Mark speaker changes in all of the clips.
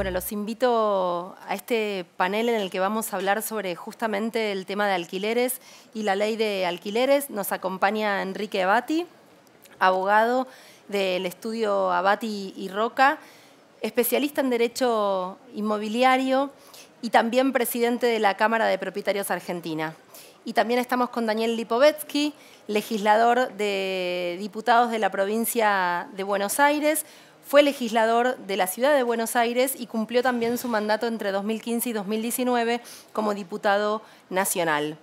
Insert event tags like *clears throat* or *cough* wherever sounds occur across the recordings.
Speaker 1: Bueno, los invito a este panel en el que vamos a hablar sobre justamente el tema de alquileres y la ley de alquileres. Nos acompaña Enrique Abati, abogado del estudio Abati y Roca, especialista en derecho inmobiliario y también presidente de la Cámara de Propietarios Argentina. Y también estamos con Daniel Lipovetsky, legislador de diputados de la provincia de Buenos Aires, fue legislador de la ciudad de Buenos Aires y cumplió también su mandato entre 2015 y 2019 como diputado nacional.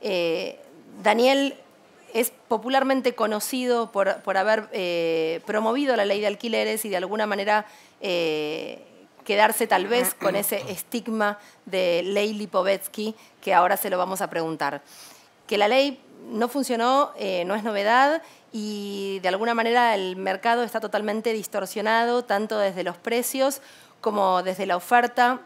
Speaker 1: Eh, Daniel es popularmente conocido por, por haber eh, promovido la ley de alquileres y de alguna manera eh, quedarse tal vez con ese estigma de ley Lipovetsky, que ahora se lo vamos a preguntar. Que la ley no funcionó, eh, no es novedad y de alguna manera el mercado está totalmente distorsionado, tanto desde los precios como desde la oferta,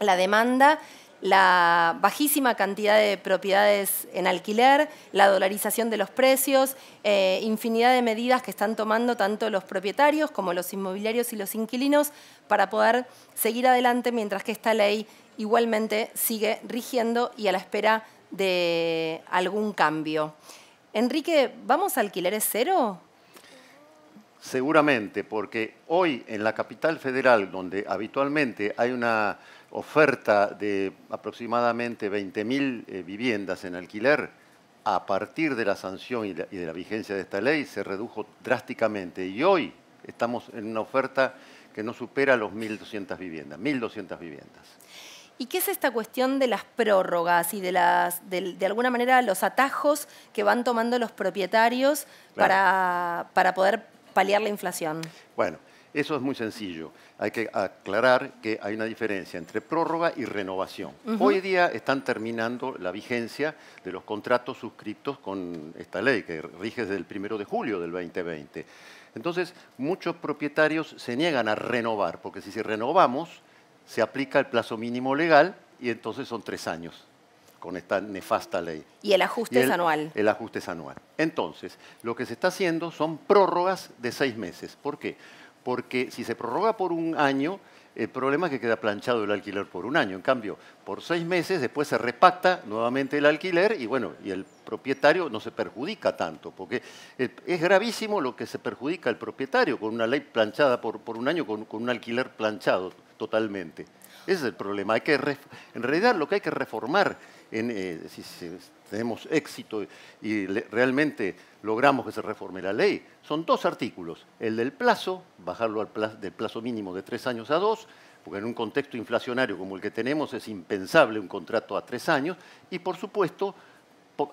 Speaker 1: la demanda la bajísima cantidad de propiedades en alquiler, la dolarización de los precios, eh, infinidad de medidas que están tomando tanto los propietarios como los inmobiliarios y los inquilinos para poder seguir adelante mientras que esta ley igualmente sigue rigiendo y a la espera de algún cambio. Enrique, ¿vamos a alquileres cero?
Speaker 2: Seguramente, porque hoy en la capital federal, donde habitualmente hay una oferta de aproximadamente 20.000 eh, viviendas en alquiler, a partir de la sanción y de, la vigencia de esta ley se redujo drásticamente. Y hoy estamos en una oferta que no supera los 1.200 viviendas, 1.200 viviendas.
Speaker 1: ¿Y qué es esta cuestión de las prórrogas y de, las, de, alguna manera los atajos que van tomando los propietarios para, para poder paliar la inflación?
Speaker 2: Bueno, eso es muy sencillo. Hay que aclarar que hay una diferencia entre prórroga y renovación. Hoy día están terminando la vigencia de los contratos suscritos con esta ley que rige desde el primero de julio del 2020. Entonces, muchos propietarios se niegan a renovar, porque si, si renovamos, se aplica el plazo mínimo legal y entonces son tres años con esta nefasta ley.
Speaker 1: Y el ajuste es anual.
Speaker 2: El ajuste es anual. Entonces, lo que se está haciendo son prórrogas de seis meses. ¿Por qué? Porque si se prorroga por un año, el problema es que queda planchado el alquiler por un año. En cambio, por seis meses después se repacta nuevamente el alquiler y bueno, y el propietario no se perjudica tanto, porque es gravísimo lo que se perjudica al propietario con una ley planchada por, un año, con, con un alquiler planchado totalmente. Ese es el problema. Hay que, en realidad lo que hay que reformar eh, si, tenemos éxito y realmente logramos que se reforme la ley, son dos artículos. El del plazo, bajarlo del plazo mínimo de tres años a dos, porque en un contexto inflacionario como el que tenemos es impensable un contrato a tres años, y por supuesto,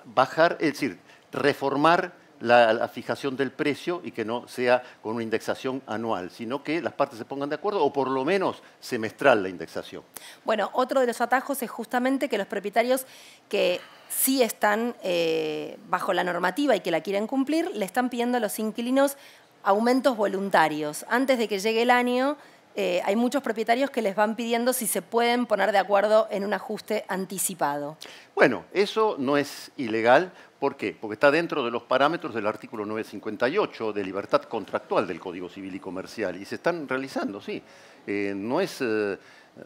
Speaker 2: bajar, es decir, reformar la, fijación del precio y que no sea con una indexación anual, sino que las partes se pongan de acuerdo o por lo menos semestral la indexación.
Speaker 1: Bueno, otro de los atajos es justamente que los propietarios que sí están eh, bajo la normativa y que la quieren cumplir, le están pidiendo a los inquilinos aumentos voluntarios. Antes de que llegue el año, eh, hay muchos propietarios que les van pidiendo si se pueden poner de acuerdo en un ajuste anticipado.
Speaker 2: Bueno, eso no es ilegal ¿Por qué? Porque está dentro de los parámetros del artículo 958 de libertad contractual del Código Civil y Comercial y se están realizando, sí. Eh, no, es, eh,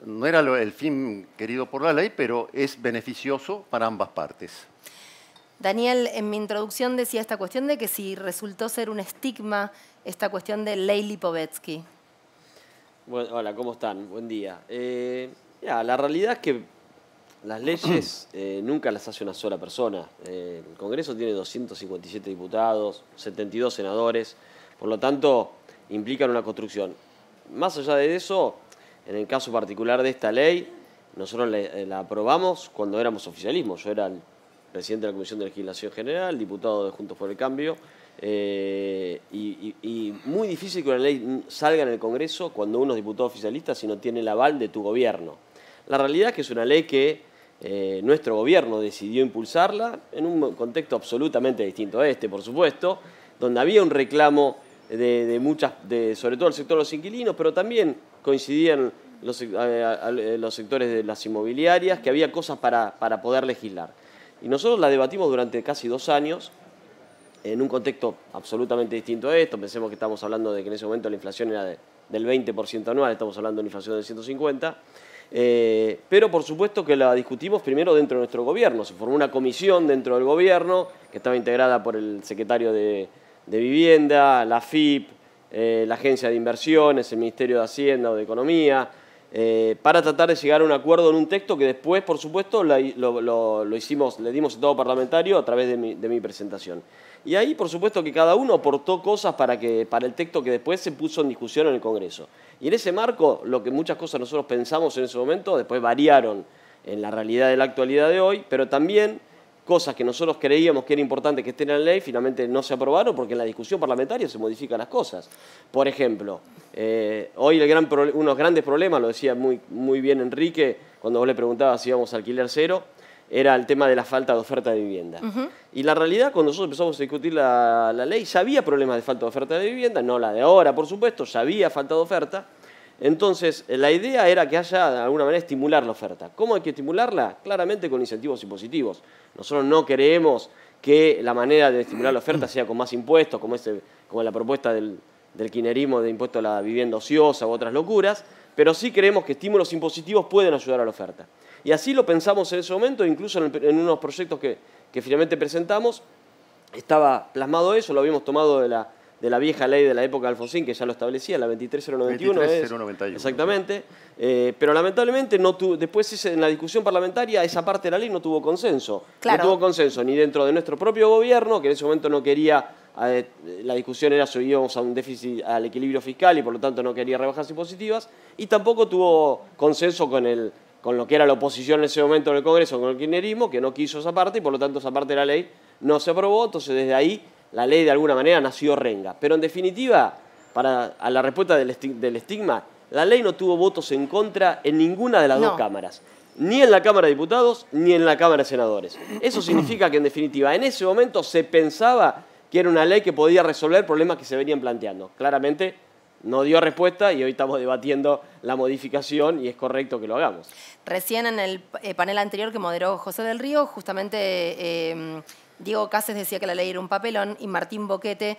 Speaker 2: no era el fin querido por la ley, pero es beneficioso para ambas partes.
Speaker 1: Daniel, en mi introducción decía esta cuestión de que si resultó ser un estigma esta cuestión de ley Lipovetsky.
Speaker 3: hola, ¿cómo están? Buen día. Eh, la realidad es que las leyes *clears throat* eh, nunca las hace una sola persona. Eh, el Congreso tiene 257 diputados, 72 senadores, por lo tanto implican una construcción. Más allá de eso, en el caso particular de esta ley, nosotros eh, la, aprobamos cuando éramos oficialismo. Yo era el presidente de la Comisión de Legislación General, diputado de Juntos por el Cambio, y, y, muy difícil que una ley salga en el Congreso cuando uno es diputado oficialista si no tiene el aval de tu gobierno. La realidad es que es una ley que eh, nuestro gobierno decidió impulsarla en un contexto absolutamente distinto a este, por supuesto, donde había un reclamo de, muchas, de, sobre todo el sector de los inquilinos, pero también coincidían los, eh, sectores de las inmobiliarias, que había cosas para, poder legislar. Y nosotros la debatimos durante casi dos años, en un contexto absolutamente distinto a esto. Pensemos que estamos hablando de que en ese momento la inflación era del 20% anual, estamos hablando de una inflación del 150%. Eh, pero por supuesto que la discutimos primero dentro de nuestro gobierno. Se formó una comisión dentro del gobierno que estaba integrada por el secretario de, Vivienda, la FIP, eh, la Agencia de Inversiones, el Ministerio de Hacienda o de Economía, eh, para tratar de llegar a un acuerdo en un texto que después, por supuesto, lo, hicimos, le dimos todo parlamentario a través de mi, presentación. Y ahí, por supuesto, que cada uno aportó cosas para, que, para el texto que después se puso en discusión en el Congreso. Y en ese marco, lo que muchas cosas nosotros pensamos en ese momento, después variaron en la realidad de la actualidad de hoy, pero también cosas que nosotros creíamos que era importante que estén en la ley, finalmente no se aprobaron porque en la discusión parlamentaria se modifican las cosas. Por ejemplo, eh, hoy gran unos grandes problemas, lo decía muy, bien Enrique cuando vos le preguntabas si íbamos a alquiler cero, era el tema de la falta de oferta de vivienda. Y la realidad, cuando nosotros empezamos a discutir la, la ley, ya había problemas de falta de oferta de vivienda, no la de ahora, por supuesto, ya había falta de oferta. Entonces, la idea era que haya de alguna manera estimular la oferta. ¿Cómo hay que estimularla? Claramente con incentivos impositivos. Nosotros no queremos que la manera de estimular la oferta sea con más impuestos, como, la propuesta del, quinerismo de impuesto a la vivienda ociosa u otras locuras, pero sí creemos que estímulos impositivos pueden ayudar a la oferta. Y así lo pensamos en ese momento, incluso en, unos proyectos que finalmente presentamos, estaba plasmado eso, lo habíamos tomado de la de la vieja ley de la época de Alfonsín, que ya lo establecía, la 23091. 23091 exactamente. Eh, pero lamentablemente no después en la discusión parlamentaria esa parte de la ley no tuvo consenso. No tuvo consenso ni dentro de nuestro propio gobierno, que en ese momento no quería, eh, la discusión era si a un déficit, al equilibrio fiscal y por lo tanto no quería rebajas impositivas, y tampoco tuvo consenso con el con lo que era la oposición en ese momento en el Congreso, con el kirchnerismo, que no quiso esa parte y por lo tanto esa parte de la ley no se aprobó, entonces desde ahí la ley de alguna manera nació renga. Pero en definitiva, para, a la respuesta del, estigma, la ley no tuvo votos en contra en ninguna de las dos cámaras. Ni en la Cámara de Diputados ni en la Cámara de Senadores. Eso *clears throat* significa que en definitiva, en ese momento se pensaba que era una ley que podía resolver problemas que se venían planteando. Claramente no dio respuesta y hoy estamos debatiendo la modificación y es correcto que lo hagamos.
Speaker 1: Recién en el eh, panel anterior que moderó José del Río, justamente eh, Diego Cáceres decía que la ley era un papelón y Martín Boquete,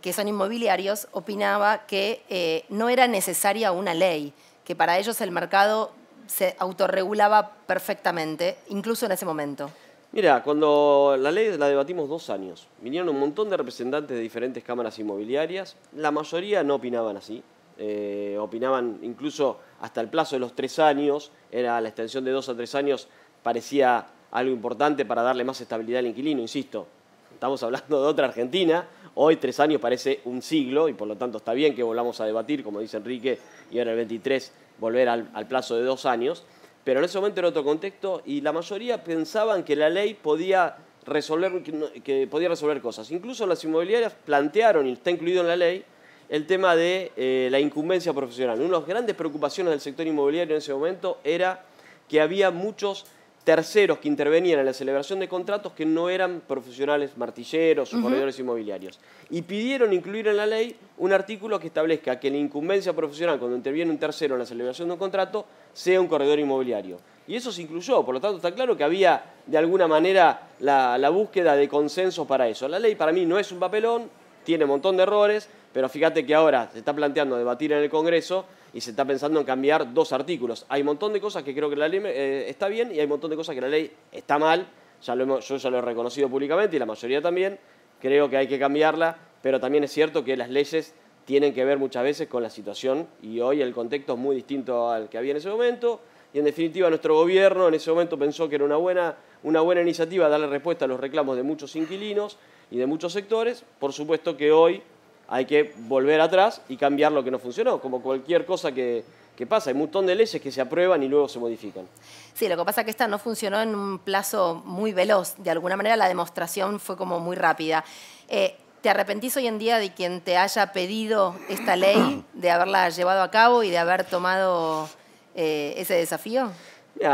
Speaker 1: que son inmobiliarios, opinaba que eh, no era necesaria una ley, que para ellos el mercado se autorregulaba perfectamente, incluso en ese momento.
Speaker 3: Mira, cuando la ley la debatimos dos años, vinieron un montón de representantes de diferentes cámaras inmobiliarias, la mayoría no opinaban así, eh, opinaban incluso hasta el plazo de los tres años, era la extensión de dos a tres años, parecía algo importante para darle más estabilidad al inquilino, insisto. Estamos hablando de otra Argentina, hoy tres años parece un siglo y por lo tanto está bien que volvamos a debatir, como dice Enrique, y ahora el 23 volver al, plazo de dos años, pero en ese momento era otro contexto y la mayoría pensaban que la ley podía resolver, que podía resolver cosas. Incluso las inmobiliarias plantearon, y está incluido en la ley, el tema de eh, la incumbencia profesional. Una de las grandes preocupaciones del sector inmobiliario en ese momento era que había muchos terceros que intervenían en la celebración de contratos que no eran profesionales martilleros o corredores inmobiliarios. Y pidieron incluir en la ley un artículo que establezca que la incumbencia profesional cuando interviene un tercero en la celebración de un contrato sea un corredor inmobiliario. Y eso se incluyó, por lo tanto está claro que había de alguna manera la, la búsqueda de consenso para eso. La ley para mí no es un papelón, tiene un montón de errores, pero fíjate que ahora se está planteando debatir en el Congreso y se está pensando en cambiar dos artículos. Hay un montón de cosas que creo que la ley eh, está bien y hay un montón de cosas que la ley está mal. Ya yo ya lo he reconocido públicamente y la mayoría también. Creo que hay que cambiarla, pero también es cierto que las leyes tienen que ver muchas veces con la situación y hoy el contexto es muy distinto al que había en ese momento. Y en definitiva nuestro gobierno en ese momento pensó que era una buena, una buena iniciativa darle respuesta a los reclamos de muchos inquilinos y de muchos sectores, por supuesto que hoy hay que volver atrás y cambiar lo que no funcionó, como cualquier cosa que, pasa. Hay un montón de leyes que se aprueban y luego se modifican.
Speaker 1: Sí, lo que pasa es que esta no funcionó en un plazo muy veloz. De alguna manera la demostración fue como muy rápida. Eh, ¿Te arrepentís hoy en día de quien te haya pedido esta ley, de haberla llevado a cabo y de haber tomado eh, ese desafío?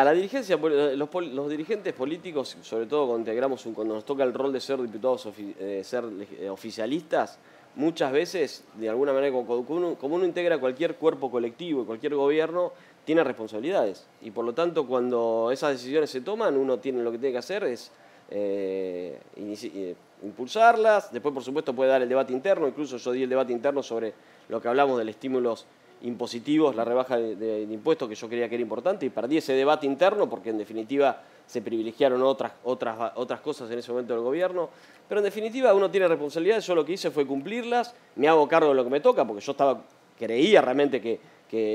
Speaker 3: la dirigencia, eh, los, dirigentes políticos, sobre todo cuando, integramos cuando nos toca el rol de ser diputados, eh, ser eh, oficialistas, muchas veces, de alguna manera, como, uno, integra cualquier cuerpo colectivo cualquier gobierno, tiene responsabilidades. Y por lo tanto, cuando esas decisiones se toman, uno tiene lo que tiene que hacer es impulsarlas. Después, por supuesto, puede dar el debate interno. Incluso yo di el debate interno sobre lo que hablamos del estímulos impositivos, la rebaja de, impuestos que yo creía que era importante y perdí ese debate interno porque en definitiva se privilegiaron otras, otras, otras cosas en ese momento del gobierno. Pero en definitiva uno tiene responsabilidades, yo lo que hice fue cumplirlas, me hago cargo de lo que me toca porque yo estaba, creía realmente que,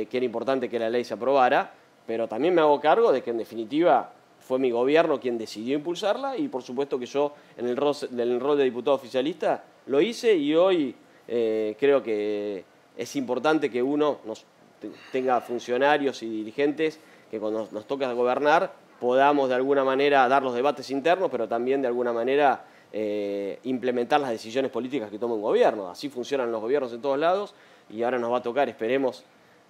Speaker 3: era importante que la ley se aprobara, pero también me hago cargo de que en definitiva fue mi gobierno quien decidió impulsarla y por supuesto que yo en el rol, rol de diputado oficialista lo hice y hoy eh, creo que es importante que uno nos tenga funcionarios y dirigentes que cuando nos toca gobernar podamos de alguna manera dar los debates internos, pero también de alguna manera eh, implementar las decisiones políticas que toma un gobierno. Así funcionan los gobiernos en todos lados y ahora nos va a tocar, esperemos,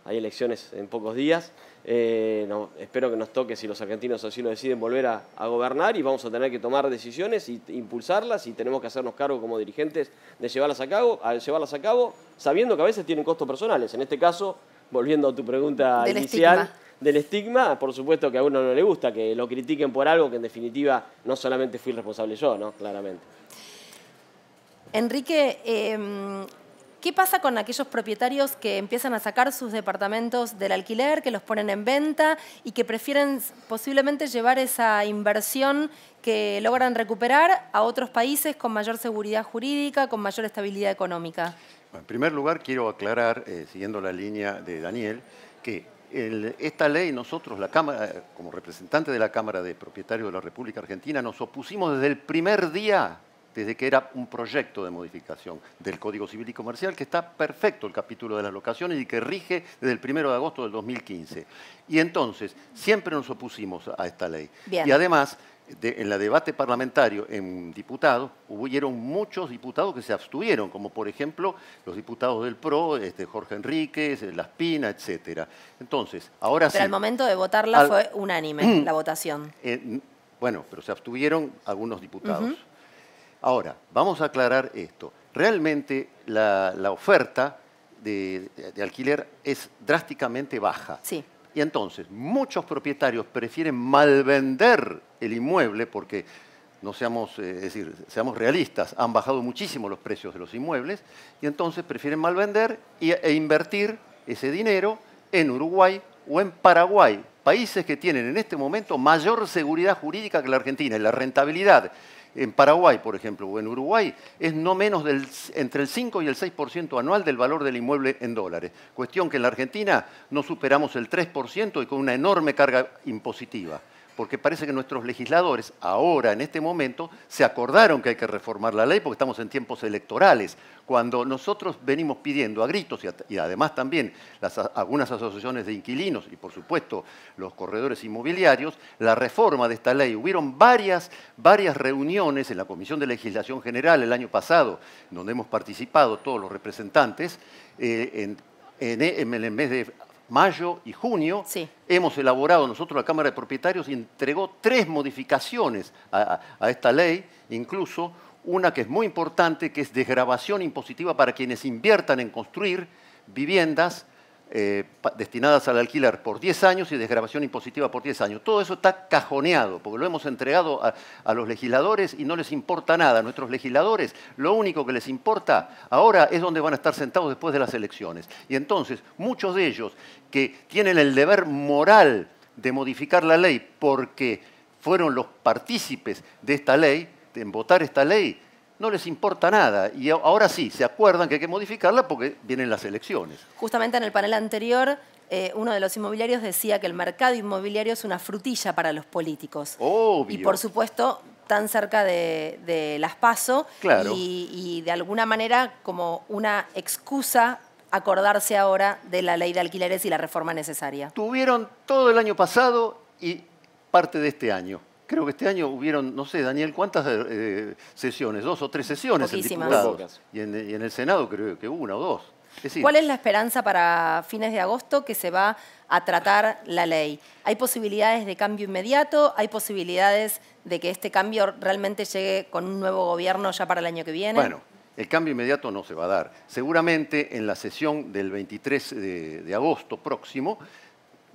Speaker 3: hay elecciones en pocos días. Eh, espero que nos toque, si los argentinos así lo deciden, volver a, gobernar y vamos a tener que tomar decisiones e impulsarlas y tenemos que hacernos cargo como dirigentes de llevarlas a cabo, llevarlas a cabo sabiendo que a veces tienen costos personales. En este caso, volviendo a tu pregunta inicial. Del estigma, por supuesto que a uno no le gusta que lo critiquen por algo que en definitiva no solamente fui responsable yo, ¿no? Claramente.
Speaker 1: Enrique, em, ¿Qué pasa con aquellos propietarios que empiezan a sacar sus departamentos del alquiler, que los ponen en venta y que prefieren posiblemente llevar esa inversión que logran recuperar a otros países con mayor seguridad jurídica, con mayor estabilidad económica?
Speaker 2: en primer lugar, quiero aclarar, eh, siguiendo la línea de Daniel, que esta ley nosotros, la Cámara, como representante de la Cámara de Propietarios de la República Argentina, nos opusimos desde el primer día desde que era un proyecto de modificación del Código Civil y Comercial, que está perfecto el capítulo de las locaciones y que rige desde el 1 de agosto del 2015. Y entonces, siempre nos opusimos a esta ley. Y además, en el debate parlamentario en diputados, hubo muchos diputados que se abstuvieron, como por ejemplo los diputados del PRO, este, Jorge Enríquez, Laspina, etcétera. Entonces, ahora Pero sí. Pero al momento
Speaker 1: de votarla fue unánime *clears throat* la votación.
Speaker 2: bueno, pero se abstuvieron algunos diputados. Ahora, vamos a aclarar esto. Realmente la, oferta de, alquiler es drásticamente baja. Sí. Y entonces, muchos propietarios prefieren malvender el inmueble porque no seamos, eh, decir, seamos realistas, han bajado muchísimo los precios de los inmuebles y entonces prefieren malvender e invertir ese dinero en Uruguay o en Paraguay, países que tienen en este momento mayor seguridad jurídica que la Argentina y la rentabilidad en Paraguay, por ejemplo, o en Uruguay, es no menos del, entre el 5 y el 6% anual del valor del inmueble en dólares. Cuestión que en la Argentina no superamos el 3% y con una enorme carga impositiva porque parece que nuestros legisladores ahora, en este momento, se acordaron que hay que reformar la ley porque estamos en tiempos electorales. Cuando nosotros venimos pidiendo a gritos, y, además también algunas asociaciones de inquilinos y por supuesto los corredores inmobiliarios, la reforma de esta ley. Hubieron varias, varias reuniones en la Comisión de Legislación General el año pasado, donde hemos participado todos los representantes, eh, en, en, en el mes de mayo y junio, hemos elaborado nosotros la Cámara de Propietarios y entregó tres modificaciones a, a, esta ley, incluso una que es muy importante, que es desgrabación impositiva para quienes inviertan en construir viviendas eh, destinadas al alquiler por 10 años y desgrabación impositiva por 10 años. Todo eso está cajoneado, porque lo hemos entregado a, los legisladores y no les importa nada. a Nuestros legisladores, lo único que les importa ahora es dónde van a estar sentados después de las elecciones. Y entonces, muchos de ellos que tienen el deber moral de modificar la ley porque fueron los partícipes de esta ley, en votar esta ley, no les importa nada. Y ahora sí, se acuerdan que hay que modificarla porque vienen las elecciones.
Speaker 1: Justamente en el panel anterior, eh, uno de los inmobiliarios decía que el mercado inmobiliario es una frutilla para los políticos.
Speaker 2: Obvio. Y por
Speaker 1: supuesto, tan cerca de, las PASO y de alguna manera como una excusa acordarse ahora de la ley de alquileres y la reforma necesaria.
Speaker 2: Tuvieron todo el año pasado y parte de este año. Creo que este año hubieron, no sé, Daniel, ¿cuántas eh, sesiones? ¿Dos o tres sesiones en Y en, el Senado creo que una o dos. ¿Cuál es
Speaker 1: la esperanza para fines de agosto que se va a tratar la ley? ¿Hay posibilidades de cambio inmediato? ¿Hay posibilidades de que este cambio realmente llegue con un nuevo gobierno ya para el año que viene? Bueno,
Speaker 2: el cambio inmediato no se va a dar. Seguramente en la sesión del 23 de agosto próximo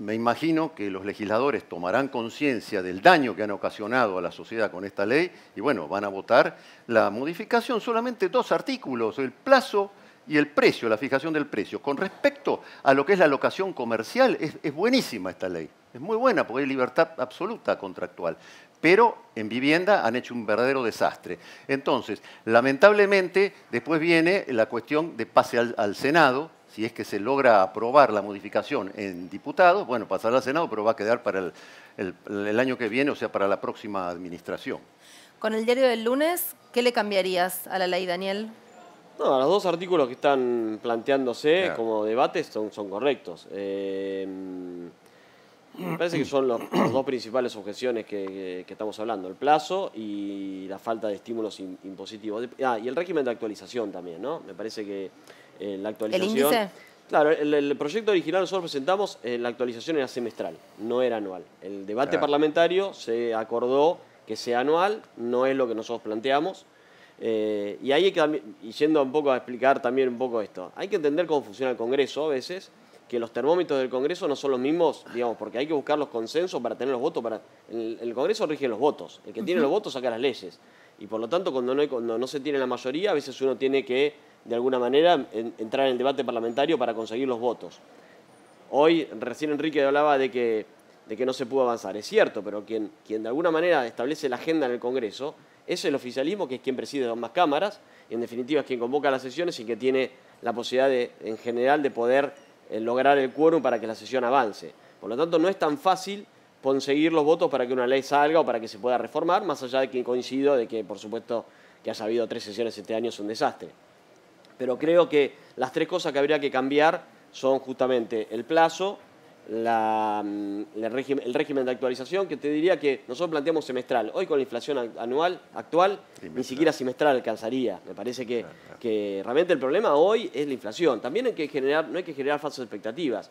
Speaker 2: me imagino que los legisladores tomarán conciencia del daño que han ocasionado a la sociedad con esta ley y bueno, van a votar la modificación, solamente dos artículos, el plazo y el precio, la fijación del precio. Con respecto a lo que es la locación comercial, es, buenísima esta ley, es muy buena porque hay libertad absoluta contractual, pero en vivienda han hecho un verdadero desastre. Entonces, lamentablemente, después viene la cuestión de pase al Senado, si es que se logra aprobar la modificación en diputados, bueno, pasará al Senado, pero va a quedar para el, año que viene, o sea, para la próxima administración.
Speaker 1: Con el diario del lunes, ¿qué le cambiarías a la ley, Daniel?
Speaker 3: No, los dos artículos que están planteándose como debates son, correctos. Eh, me parece que son las dos principales objeciones que, estamos hablando, el plazo y la falta de estímulos impositivos. Ah, y el régimen de actualización también, ¿no? Me parece que la actualización. Claro, el, proyecto original nosotros presentamos, la actualización era semestral, no era anual. El debate parlamentario se acordó que sea anual, no es lo que nosotros planteamos. Eh, y ahí hay que, y yendo un poco a explicar también un poco esto, hay que entender cómo funciona el Congreso a veces, que los termómetros del Congreso no son los mismos, digamos, porque hay que buscar los consensos para tener los votos. Para, el, Congreso rige los votos, el que tiene los votos saca las leyes. Y por lo tanto, cuando no se tiene la mayoría, a veces uno tiene que de alguna manera, entrar en el debate parlamentario para conseguir los votos. Hoy, recién Enrique hablaba de que, no se pudo avanzar. Es cierto, pero quien, de alguna manera establece la agenda en el Congreso es el oficialismo, que es quien preside las más cámaras, en definitiva es quien convoca las sesiones y que tiene la posibilidad en general de poder eh, lograr el quórum para que la sesión avance. Por lo tanto, no es tan fácil conseguir los votos para que una ley salga o para que se pueda reformar, más allá de que coincido de que, por supuesto, que haya habido tres sesiones este año es un desastre. Pero creo que las tres cosas que habría que cambiar son justamente el plazo, mm, el, régimen, de actualización, que te diría que nosotros planteamos semestral. Hoy con la inflación anual actual, ni siquiera semestral alcanzaría. Me parece que, que, realmente el problema hoy es la inflación. También que no hay que generar falsas expectativas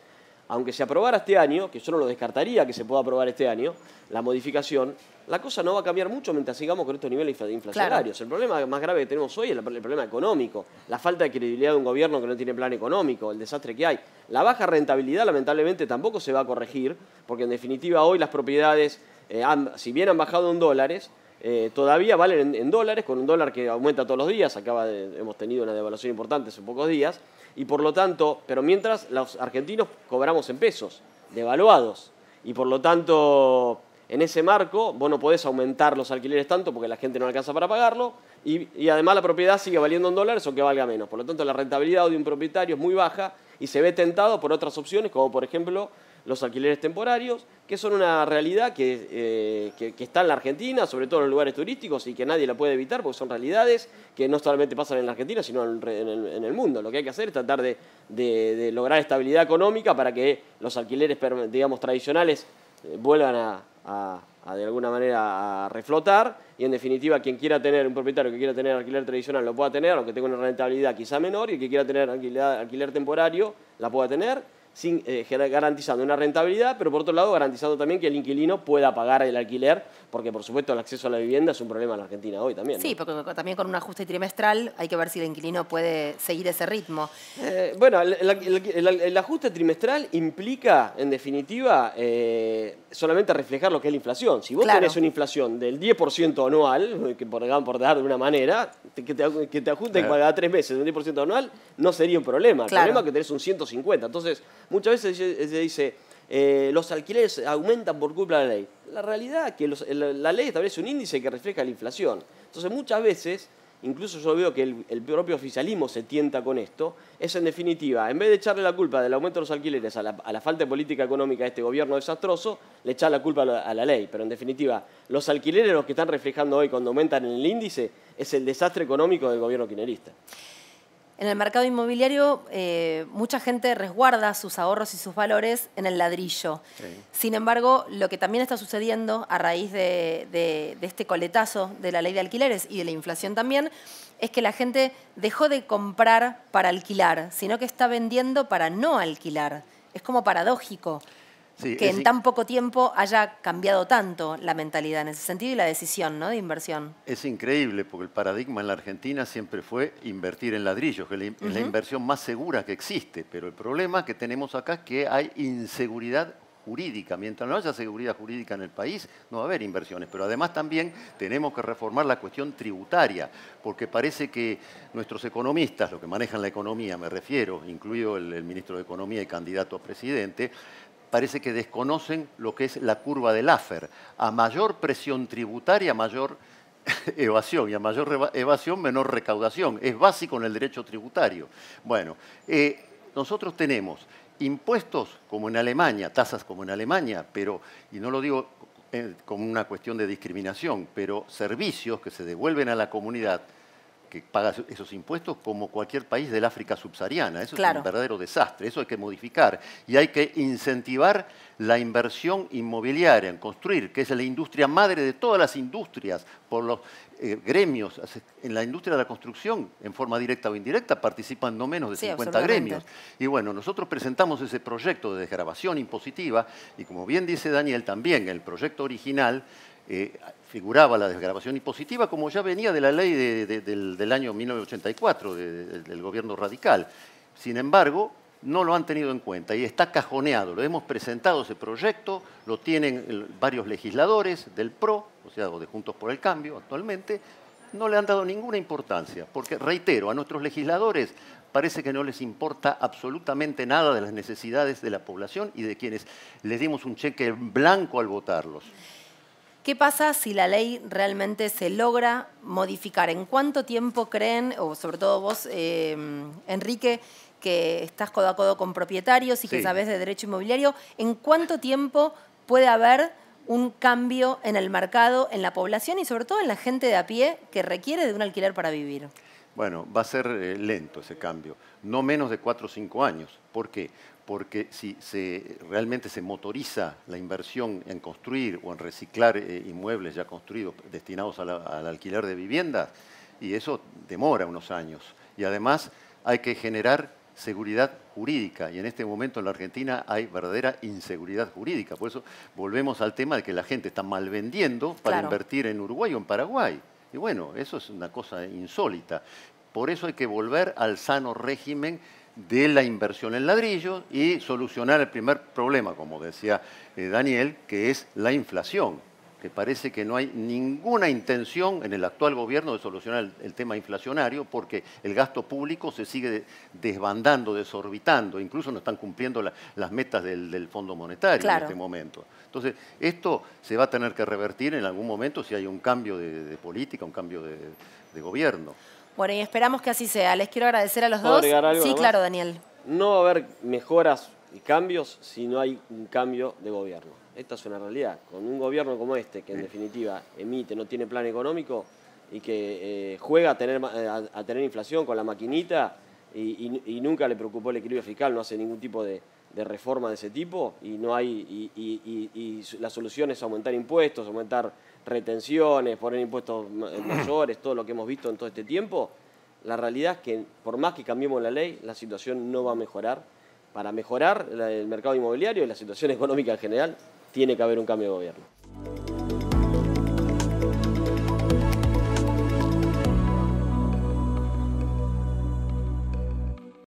Speaker 3: aunque se aprobara este año, que yo no lo descartaría que se pueda aprobar este año, la modificación, la cosa no va a cambiar mucho mientras sigamos con estos niveles inflacionarios. El problema más grave que tenemos hoy es el problema económico, la falta de credibilidad de un gobierno que no tiene plan económico, el desastre que hay. La baja rentabilidad lamentablemente tampoco se va a corregir, porque en definitiva hoy las propiedades, eh, si bien han bajado en dólares, eh, todavía valen en, dólares, con un dólar que aumenta todos los días, acaba de, hemos tenido una devaluación importante hace pocos días, y por lo tanto, pero mientras los argentinos cobramos en pesos, devaluados, y por lo tanto, en ese marco, vos no podés aumentar los alquileres tanto porque la gente no alcanza para pagarlo, y, además la propiedad sigue valiendo en dólares o que valga menos. Por lo tanto, la rentabilidad de un propietario es muy baja y se ve tentado por otras opciones, como por ejemplo los alquileres temporarios, que son una realidad eh, que, que, está en la Argentina, sobre todo en los lugares turísticos, y que nadie la puede evitar, porque son realidades que no solamente pasan en la Argentina, sino en el, mundo. Lo que hay que hacer es tratar de, de, lograr estabilidad económica para que los alquileres, digamos, tradicionales eh, vuelvan a, de alguna manera, a reflotar, y en definitiva, quien quiera tener, un propietario que quiera tener alquiler tradicional lo pueda tener, aunque tenga una rentabilidad quizá menor, y el que quiera tener alquiler, alquiler temporario la pueda tener, eh, garantizando una rentabilidad, pero por otro lado garantizando también que el inquilino pueda pagar el alquiler, porque por supuesto el acceso a la vivienda es un problema en la Argentina hoy también. Sí,
Speaker 1: porque también con un ajuste trimestral hay que ver si el inquilino puede seguir ese ritmo.
Speaker 3: Eh, bueno, el, ajuste trimestral implica, en definitiva, eh, solamente reflejar lo que es la inflación. Si vos tenés una inflación del 10% anual, que por, por dar de una manera, que te, que te ajusten cada tres meses un 10% anual, no sería un problema. El problema es que tenés un 150. Entonces, Muchas veces se dice, eh, los alquileres aumentan por culpa de la ley. La realidad es que la, ley establece un índice que refleja la inflación. Entonces muchas veces, incluso yo veo que el, propio oficialismo se tienta con esto, es en definitiva, en vez de echarle la culpa del aumento de los alquileres a la, falta de política económica de este gobierno desastroso, le echa la culpa a la, ley. Pero en definitiva, los alquileres los que están reflejando hoy cuando aumentan el índice es el desastre económico del gobierno quinerista.
Speaker 1: En el mercado inmobiliario, eh, mucha gente resguarda sus ahorros y sus valores en el ladrillo. Sin embargo, lo que también está sucediendo a raíz de, este coletazo de la ley de alquileres y de la inflación también, es que la gente dejó de comprar para alquilar, sino que está vendiendo para no alquilar. Es como paradójico
Speaker 2: que en tan
Speaker 1: poco tiempo haya cambiado tanto la mentalidad en ese sentido y la decisión ¿no? de inversión.
Speaker 2: Es increíble porque el paradigma en la Argentina siempre fue invertir en ladrillos, que es la inversión más segura que existe, pero el problema que tenemos acá es que hay inseguridad jurídica. Mientras no haya seguridad jurídica en el país, no va a haber inversiones. Pero además también tenemos que reformar la cuestión tributaria, porque parece que nuestros economistas, los que manejan la economía, me refiero, incluido el ministro de Economía y candidato a presidente, parece que desconocen lo que es la curva de Laffer. A mayor presión tributaria, mayor *laughs* evasión, y a mayor evasión, menor recaudación. Es básico en el derecho tributario. Bueno, eh, nosotros tenemos impuestos como en Alemania, tasas como en Alemania, pero, y no lo digo eh, como una cuestión de discriminación, pero servicios que se devuelven a la comunidad que paga esos impuestos como cualquier país del África subsahariana. Eso es un verdadero desastre, eso hay que modificar. Y hay que incentivar la inversión inmobiliaria en construir, que es la industria madre de todas las industrias, por los eh, gremios. En la industria de la construcción, en forma directa o indirecta, participan no menos de 50 gremios. Y bueno, nosotros presentamos ese proyecto de desgrabación impositiva y como bien dice Daniel, también el proyecto original eh, figuraba la desgrabación impositiva como ya venía de la ley del, año 1984 del gobierno radical. Sin embargo, no lo han tenido en cuenta y está cajoneado. Lo hemos presentado ese proyecto, lo tienen varios legisladores del PRO, o sea, de Juntos por el Cambio actualmente, no le han dado ninguna importancia, porque reitero, a nuestros legisladores parece que no les importa absolutamente nada de las necesidades de la población y de quienes les dimos un cheque blanco al votarlos.
Speaker 1: ¿Qué pasa si la ley realmente se logra modificar? ¿En cuánto tiempo creen, o sobre todo vos, em, Enrique, que estás codo a codo con propietarios y que sabes de derecho inmobiliario, ¿en cuánto tiempo puede haber un cambio en el mercado, en la población y sobre todo en la gente de a pie que requiere de un alquiler para vivir?
Speaker 2: Bueno, va a ser eh, lento ese cambio, no menos de cuatro o cinco años. ¿Por qué? porque si realmente se motoriza la inversión en construir o en reciclar eh, inmuebles ya construidos destinados al alquiler de viviendas, y eso demora unos años. Y además hay que generar seguridad jurídica, y en este momento en la Argentina hay verdadera inseguridad jurídica. Por eso volvemos al tema de que la gente está mal vendiendo para invertir en Uruguay o en Paraguay. Y bueno, eso es una cosa insólita. Por eso hay que volver al sano régimen de la inversión en ladrillo y solucionar el primer problema, como decía eh, Daniel, que es la inflación, que parece que no hay ninguna intención en el actual gobierno de solucionar el, tema inflacionario porque el gasto público se sigue desbandando, desorbitando, incluso no están cumpliendo las metas del, Fondo Monetario en este momento. Entonces, esto se va a tener que revertir en algún momento si hay un cambio de, política, un cambio de gobierno.
Speaker 1: Bueno, y esperamos que así sea. Les quiero agradecer a los dos. sí, claro, Daniel.
Speaker 2: No va a haber mejoras y cambios
Speaker 3: si no hay un cambio de gobierno. Esta es una realidad. Con un gobierno como este, que en definitiva emite, no tiene plan económico y que eh, juega a tener, eh, a, tener inflación con la maquinita, y, nunca le preocupó el equilibrio fiscal, no hace ningún tipo de, reforma de ese tipo y no hay y, la solución es aumentar impuestos, aumentar retenciones, poner impuestos mayores, todo lo que hemos visto en todo este tiempo, la realidad es que por más que cambiemos la ley, la situación no va a mejorar. Para mejorar el mercado inmobiliario y la situación económica en general, tiene que haber un cambio de gobierno.